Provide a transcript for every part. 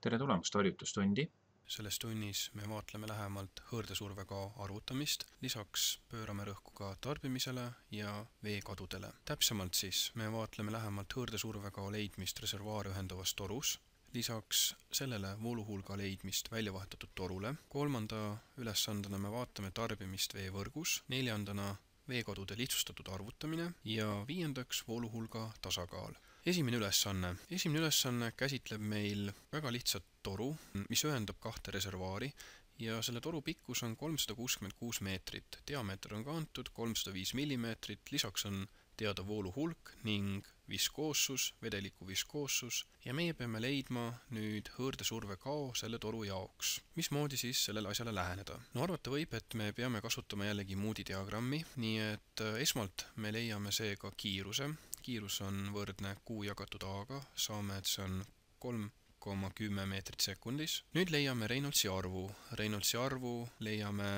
tere tulemast harjutustundi. selles tunnis me vaatleme lähemalt hõõrdesurvega arvutamist, lisaks pöörame rõhku ka tarbimisele ja veekadudele. täpsemalt siis me vaatleme lähemalt hõõrdesurvega leidmist reservuaari ühendavas torus, lisaks sellele vooluhulga leidmist välja vahetatud torule, kolmanda ülesandena me vaatame tarbimist veevõrgus, neljandana veekadude lihtsustatud arvutamine ja viiendaks vooluhulga tasakaal esimene ülesanne, esimene ülesanne käsitleb meil väga lihtsat toru, mis ühendab kahte reservuaari ja selle toru pikkus on kolmsada kuuskümmend kuus meetrit, diameeter on ka antud kolmsada viis millimeetrit, lisaks on teada voolu hulk ning viskoossus, vedeliku viskoossus ja meie peame leidma nüüd hõõrdesurve kao selle toru jaoks. mismoodi siis sellele asjale läheneda? no arvata võib, et me peame kasutama jällegi moodi diagrammi, nii et eh, esmalt me leiame seega kiiruse, kiirus on võrdne Q jagatud A-ga, saame, et see on kolm koma kümme meetrit sekundis. nüüd leiame Reynoldsi arvu. Reynoldsi arvu leiame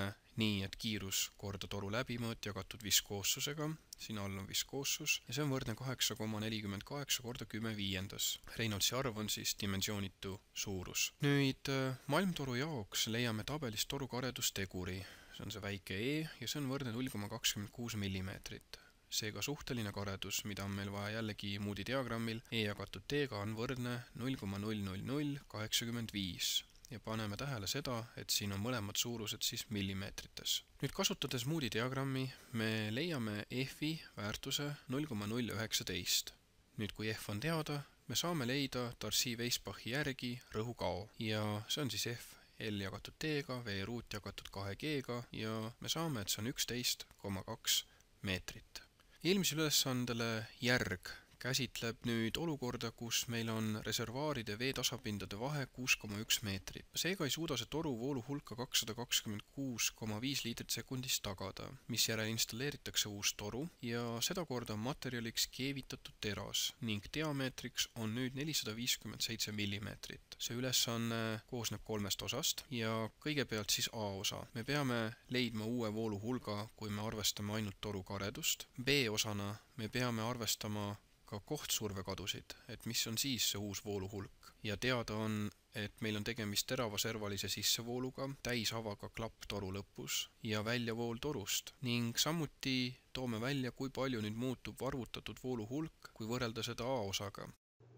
nii, et kiirus korda toru läbimõõt jagatud viskoossusega, siin all on viskoossus, ja see on võrdne kaheksa koma nelikümmend kaheksa korda kümme viiendas. Reynoldsi arv on siis dimensioonitu suurus. nüüd äh, malmtoru jaoks leiame tabelist toru karedusteguri, see on see väike e ja see on võrdne null koma kakskümmend kuus millimeetrit seega suhteline korredus, mida on meil vaja jällegi Moodi diagrammil e jagatud t-ga on võrdne null koma null null null kaheksakümmend viis ja paneme tähele seda, et siin on mõlemad suurused siis millimeetrites. nüüd kasutades Moodi diagrammi me leiame f-i väärtuse null koma null üheksateist. nüüd kui f on teada, me saame leida Darcy-Weisbachi järgi rõhukao ja see on siis f L jagatud T-ga, V ruut jagatud kahe G-ga ja me saame, et see on üksteist koma kaks meetrit eelmisele ülesandele järg käsitleb nüüd olukorda, kus meil on reservuaaride vee tasapindade vahe kuus koma üks meetrit. seega ei suuda see toru voolu hulka kakssada kakskümmend kuus koma viis liitrit sekundis tagada, misjärel installeeritakse uus toru ja sedakorda on materjaliks keevitatud teras ning diameetriks on nüüd nelisada viiskümmend seitse millimeetrit. see ülesanne koosneb kolmest osast ja kõigepealt siis A osa. me peame leidma uue voolu hulga, kui me arvestame ainult toru karedust. B osana me peame arvestama ka kohtsurvekadusid, et mis on siis see uus vooluhulk ja teada on, et meil on tegemist teravaservalise sissevooluga, täisavaga klapptoru lõpus ja väljavool torust ning samuti toome välja, kui palju nüüd muutub arvutatud voolu hulk, kui võrrelda seda A-osaga.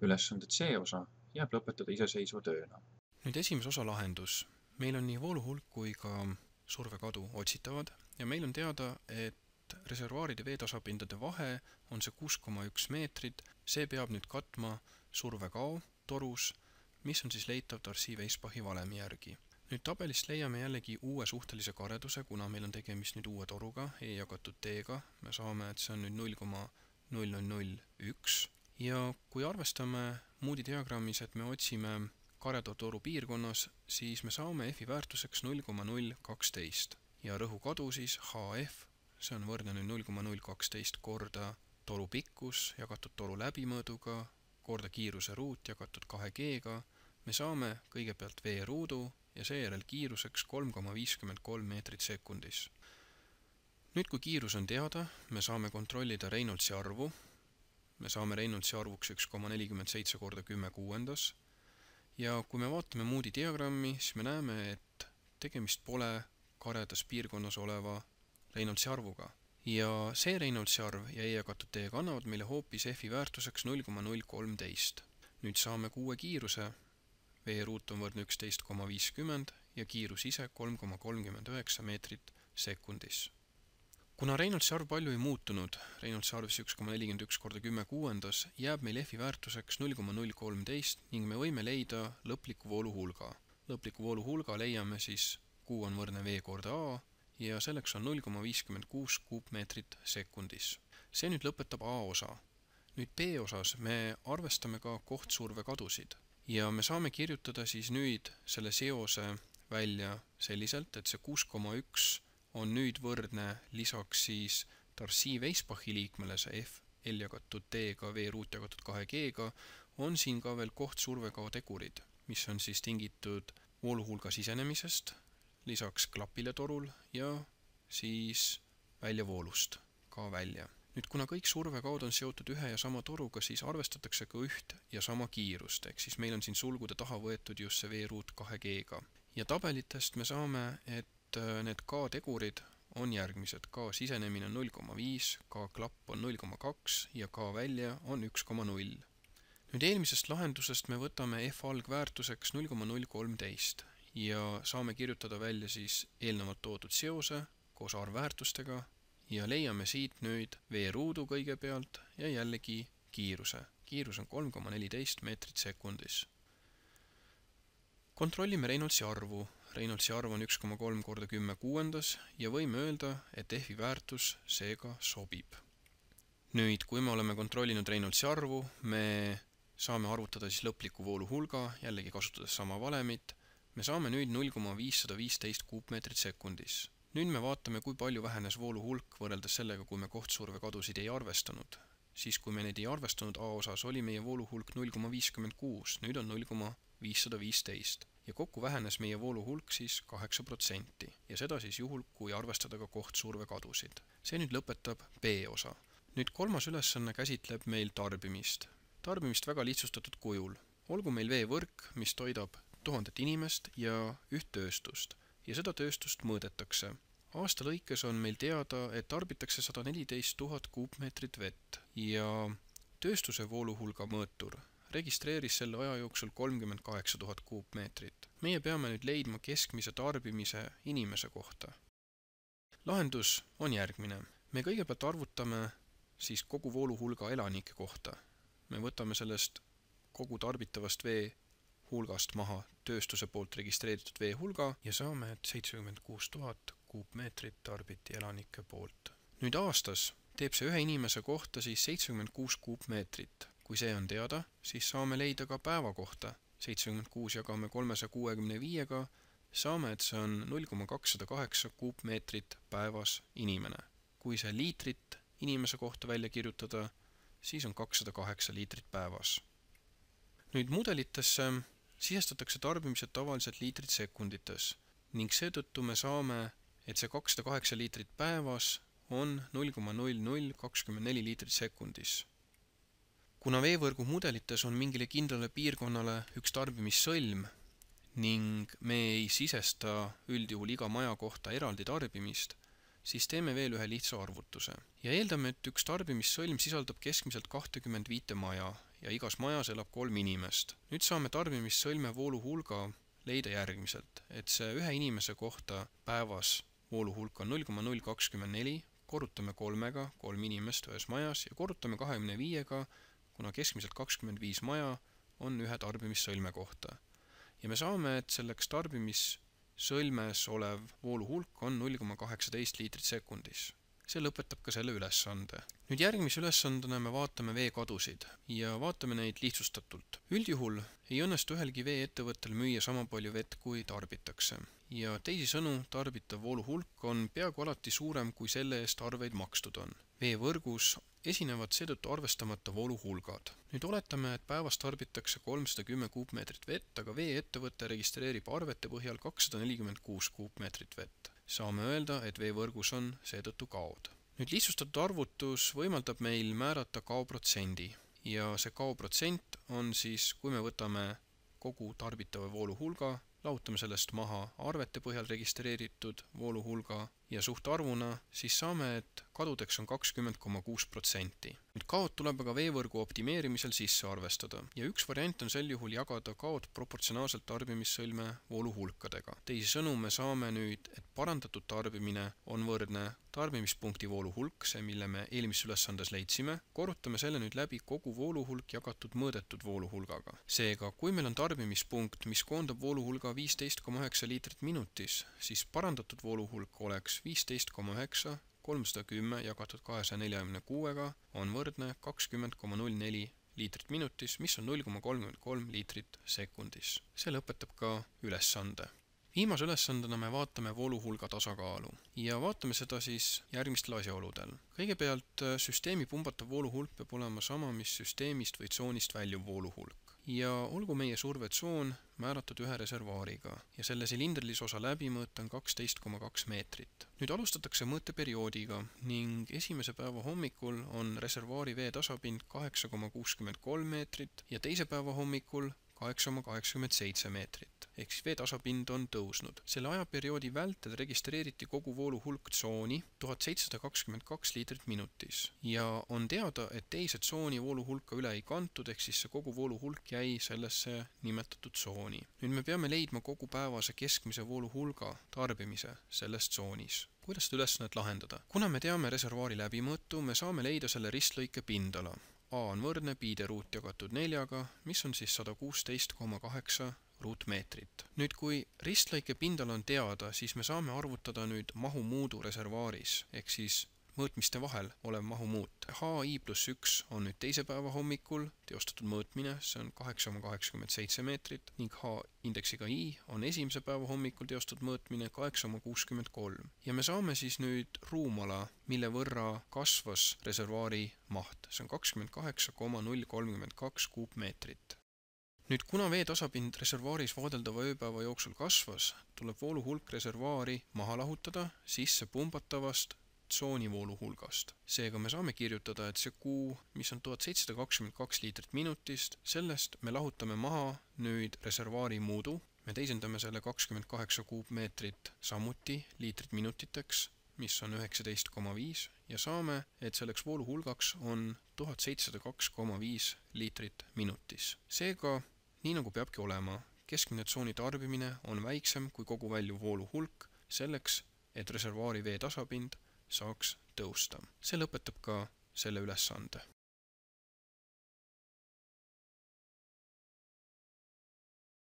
ülesande C-osa jääb lõpetada iseseisva tööna. nüüd esimese osa lahendus. meil on nii voolu hulk kui ka survekadu otsitavad ja meil on teada, et et reservuaaride veetasapindade vahe on see kuus koma üks meetrit, see peab nüüd katma survekao torus, mis on siis leitav Darcy Weisbachi valemi järgi. nüüd tabelist leiame jällegi uue suhtelise kareduse, kuna meil on tegemist nüüd uue toruga, E jagatud D-ga, me saame, et see on nüüd null koma null null null üks ja kui arvestame Moodi diagrammis, et me otsime karedatoru piirkonnas, siis me saame F-i väärtuseks null koma null kaksteist ja rõhukadu siis HF see on võrdne nüüd null koma null kaksteist korda toru pikkus jagatud toru läbimõõduga korda kiiruse ruut jagatud kahe G-ga, me saame kõigepealt veeruudu ja seejärel kiiruseks kolm koma viiskümmend kolm meetrit sekundis. nüüd, kui kiirus on teada, me saame kontrollida Reynoldsi arvu, me saame Reynoldsi arvuks üks koma nelikümmend seitse korda kümme kuuendas ja kui me vaatame Moodi diagrammi, siis me näeme, et tegemist pole karedas piirkonnas oleva Reynoldsi arvuga ja see Reynoldsi arv ja EE katud teega annavad meile hoopis F-i väärtuseks null koma null kolmteist. nüüd saame kuue kiiruse, V ruut on võrdne üksteist koma viiskümmend ja kiirus ise kolm koma kolmkümmend üheksa meetrit sekundis. kuna Reynoldsi arv palju ei muutunud, Reynoldsi arv siis üks koma nelikümmend üks korda kümme kuuendas, jääb meil F-i väärtuseks null koma null kolmteist ning me võime leida lõpliku voolu hulga. lõpliku voolu hulga leiame siis Q on võrdne V korda A ja selleks on null koma viiskümmend kuus kuupmeetrit sekundis. see nüüd lõpetab A osa. nüüd B osas me arvestame ka kohtsurve kadusid ja me saame kirjutada siis nüüd selle seose välja selliselt, et see kuus koma üks on nüüd võrdne lisaks siis Darcy Weisbachi liikmele, see F L jagatud D-ga, V ruut jagatud kahe G-ga, on siin ka veel kohtsurvekao tegurid, mis on siis tingitud vooluhulga sisenemisest lisaks klapile torul ja siis väljavoolust ka välja. nüüd kuna kõik survekaod on seotud ühe ja sama toruga, siis arvestatakse ka üht ja sama kiirust, ehk siis meil on siin sulgude taha võetud just see veeruut kahe G-ga. ja tabelitest me saame, et äh, need K-tegurid on järgmised, K sisenemine on null koma viis, K klapp on null koma kaks ja K välja on üks koma null nüüd eelmisest lahendusest me võtame f algväärtuseks null koma null kolmteist ja saame kirjutada välja siis eelnevalt toodud seose koos arvväärtustega ja leiame siit nüüd veeruudu kõigepealt ja jällegi kiiruse. kiirus on kolm koma neliteist meetrit sekundis. kontrollime Reynoldsi arvu. Reynoldsi arv on üks koma kolm korda kümme kuuendas ja võime öelda, et F-i väärtus seega sobib. nüüd, kui me oleme kontrollinud Reynoldsi arvu, me saame arvutada siis lõpliku voolu hulga, jällegi kasutades sama valemit me saame nüüd null koma viissada viisteist kuupmeetrit sekundis. nüüd me vaatame, kui palju vähenes voolu hulk võrreldes sellega, kui me kohtsurvekadusid ei arvestanud. siis, kui me neid ei arvestanud A-osas, oli meie voolu hulk null koma viiskümmend kuus, nüüd on null koma viissada viisteist ja kokku vähenes meie voolu hulk siis kaheksa protsenti ja seda siis juhul, kui arvestada ka kohtsurvekadusid. see nüüd lõpetab B-osa. nüüd kolmas ülesanne käsitleb meil tarbimist. tarbimist väga lihtsustatud kujul. olgu meil veevõrk, mis toidab tuhandet inimest ja üht tööstust ja seda tööstust mõõdetakse. aasta lõikes on meil teada, et tarbitakse sada neliteist tuhat kuupmeetrit vett ja tööstuse vooluhulga mõõtur registreeris selle aja jooksul kolmkümmend kaheksa tuhat kuupmeetrit. meie peame nüüd leidma keskmise tarbimise inimese kohta. lahendus on järgmine. me kõigepealt arvutame siis kogu vooluhulga elanike kohta. me võtame sellest kogu tarbitavast vee hulgast maha tööstuse poolt registreeritud vee hulga ja saame, et seitsekümmend kuus tuhat kuupmeetrit tarbiti elanike poolt. nüüd aastas teeb see ühe inimese kohta siis seitsekümmend kuus kuupmeetrit. kui see on teada, siis saame leida ka päeva kohta. seitsekümmend kuus jagame kolmesaja kuuekümne viiega, saame, et see on null koma kakssada kaheksa kuupmeetrit päevas inimene. kui see liitrit inimese kohta välja kirjutada, siis on kakssada kaheksa liitrit päevas. nüüd mudelitesse sisestatakse tarbimised tavaliselt liitrid sekundites ning seetõttu me saame, et see kakssada kaheksa liitrit päevas on null koma null null kakskümmend neli liitrit sekundis. kuna veevõrgu mudelites on mingile kindlale piirkonnale üks tarbimissõlm ning me ei sisesta üldjuhul iga maja kohta eraldi tarbimist siis teeme veel ühe lihtsa arvutuse ja eeldame, et üks tarbimissõlm sisaldab keskmiselt kahtekümmend viite maja ja igas majas elab kolm inimest. nüüd saame tarbimissõlme voolu hulga leida järgmiselt, et see ühe inimese kohta päevas voolu hulk on null koma null kakskümmend neli, korrutame kolmega, kolm inimest ühes majas ja korrutame kahekümne viiega, kuna keskmiselt kakskümmend viis maja on ühe tarbimissõlme kohta. ja me saame, et selleks tarbimis sõlmes olev voolu hulk on null koma kaheksateist liitrit sekundis. see lõpetab ka selle ülesande. nüüd järgmise ülesandena me vaatame veekadusid ja vaatame neid lihtsustatult. üldjuhul ei õnnestu ühelgi veeettevõttel müüa sama palju vett, kui tarbitakse. ja teisisõnu, tarbitav voolu hulk on peaaegu alati suurem, kui selle eest arveid makstud on veevõrgus esinevad seetõttu arvestamata vooluhulgad. nüüd oletame, et päevas tarbitakse kolmsada kümme kuupmeetrit vett, aga vee-ettevõte registreerib arvete põhjal kakssada nelikümmend kuus kuupmeetrit vett. saame öelda, et veevõrgus on seetõttu kaod. nüüd lihtsustatud arvutus võimaldab meil määrata kaoprotsendi ja see kaoprotsent on siis, kui me võtame kogu tarbitava vooluhulga, lahutame sellest maha arvete põhjal registreeritud vooluhulga ja suhtarvuna siis saame, et kadudeks on kakskümmend koma kuus protsenti. nüüd kaod tuleb aga veevõrgu optimeerimisel sisse arvestada ja üks variant on sel juhul jagada kaod proportsionaalselt tarbimissõlme vooluhulkadega. teisisõnu, me saame nüüd, et parandatud tarbimine on võrdne tarbimispunkti vooluhulk, see, mille me eelmises ülesandes leidsime, korrutame selle nüüd läbi kogu vooluhulk jagatud mõõdetud vooluhulgaga. seega, kui meil on tarbimispunkt, mis koondab vooluhulga viisteist koma üheksa liitrit minutis, siis parandatud vooluhulk oleks viisteist koma üheksa kolmsada kümme jagatud kahesaja neljakümne kuuega on võrdne kakskümmend koma null neli liitrit minutis, mis on null koma kolmkümmend kolm liitrit sekundis. see lõpetab ka ülesande. viimase ülesandena me vaatame vooluhulga tasakaalu ja vaatame seda siis järgmistel asjaoludel. kõigepealt süsteemi pumbatav vooluhulk peab olema sama, mis süsteemist või tsoonist väljuv vooluhulk ja olgu meie survetsoon määratud ühe reservuaariga ja selle silindrilisosa läbimõõt on kaksteist koma kaks meetrit. nüüd alustatakse mõõteperioodiga ning esimese päeva hommikul on reservuaari vee tasapind kaheksa koma kuuskümmend kolm meetrit ja teise päeva hommikul kaheksa koma kaheksakümmend seitse meetrit ehk siis veetasapind on tõusnud. selle ajaperioodi vältel registreeriti koguvoolu hulk tsooni tuhat seitsesada kakskümmend kaks liitrit minutis ja on teada, et teise tsooni vooluhulka üle ei kantud, ehk siis see koguvoolu hulk jäi sellesse nimetatud tsooni. nüüd me peame leidma kogupäevase keskmise vooluhulga tarbimise selles tsoonis kuidas seda ülesannet lahendada? kuna me teame reservuaari läbimõõtu, me saame leida selle ristlõike pindala A on võrdne piideruut jagatud neljaga, mis on siis sada kuusteist koma kaheksa ruutmeetrit. nüüd, kui ristlõike pindal on teada, siis me saame arvutada nüüd mahu muudu reservuaaris ehk siis mõõtmiste vahel olev mahu muut. HI pluss üks on nüüd teise päeva hommikul teostatud mõõtmine, see on kaheksa koma kaheksakümmend seitse meetrit ning H indeksiga I on esimese päeva hommikul teostatud mõõtmine kaheksa koma kuuskümmend kolm. ja me saame siis nüüd ruumala, mille võrra kasvas reservuaari maht, see on kakskümmend kaheksa koma null kolmkümmend kaks kuupmeetrit nüüd, kuna vee tasapind reservuaaris vaadeldava ööpäeva jooksul kasvas, tuleb voolu hulk reservuaari maha lahutada sisse pumbatavast tsoonivoolu hulgast. seega me saame kirjutada, et see Q, mis on tuhat seitsesada kakskümmend kaks liitrit minutist, sellest me lahutame maha nüüd reservuaari muudu, me teisendame selle kakskümmend kaheksa kuupmeetrit samuti liitrit minutiteks, mis on üheksateist koma viis ja saame, et selleks voolu hulgaks on tuhat seitsesada kaks koma viis liitrit minutis. seega, nii nagu peabki olema, keskmine tsooni tarbimine on väiksem kui kogu väljuvoolu hulk, selleks et reservuaari vee tasapind saaks tõusta. see lõpetab ka selle ülesande.